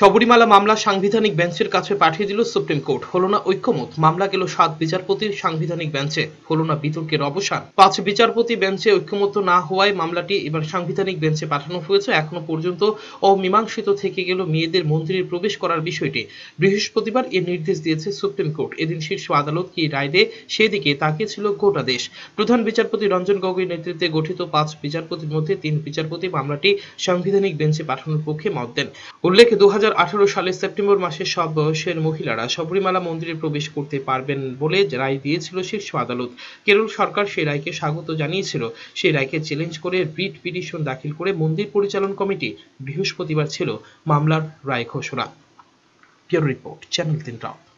শবরীমালা মামলা সাংবিধানিক বেঞ্চের কাছে পাঠিয়ে দিল সুপ্রিম কোর্ট হল না ঐক্যমত মামলা গেল সাত বিচারপতির সাংবিধানিক বেঞ্চে হলো না বিতর্কের অবসান পাঁচ বিচারপতি বেঞ্চে ঐক্যমত না হওয়ায় মামলাটি এবার সাংবিধানিক বেঞ্চে পাঠানো হয়েছে এখনো পর্যন্ত অমীমাংসিত থেকে গেল মেয়েদের মন্দিরে প্রবেশ করার বিষয়টি বৃহস্পতিবার এর নির্দেশ দিয়েছে সুপ্রিম কোর্ট এদিন শীর্ষ আদালত কি রায় দেয় সেদিকে তাকিয়েছিল গোটা দেশ প্রধান বিচারপতি রঞ্জন গগৈর নেতৃত্বে গঠিত পাঁচ বিচারপতির মধ্যে তিন বিচারপতি মামলাটি সাংবিধানিক বেঞ্চে পাঠানোর পক্ষে মত দেন উল্লেখ দু সালের সেপ্টেম্বর মাসে সব বয়সের মহিলারা শবরীমালা মন্দিরে প্রবেশ করতে পারবেন বলে রায় দিয়েছিল শীর্ষ আদালত কেরল সরকার সেই রায়কে স্বাগত জানিয়েছিল সেই রায়কে চ্যালেঞ্জ করে রিট পিটিশন দাখিল করে মন্দির পরিচালন কমিটি বৃহস্পতিবার ছিল মামলার রায় ঘোষণা রিপোর্ট চ্যানেল তিন রাউন্ড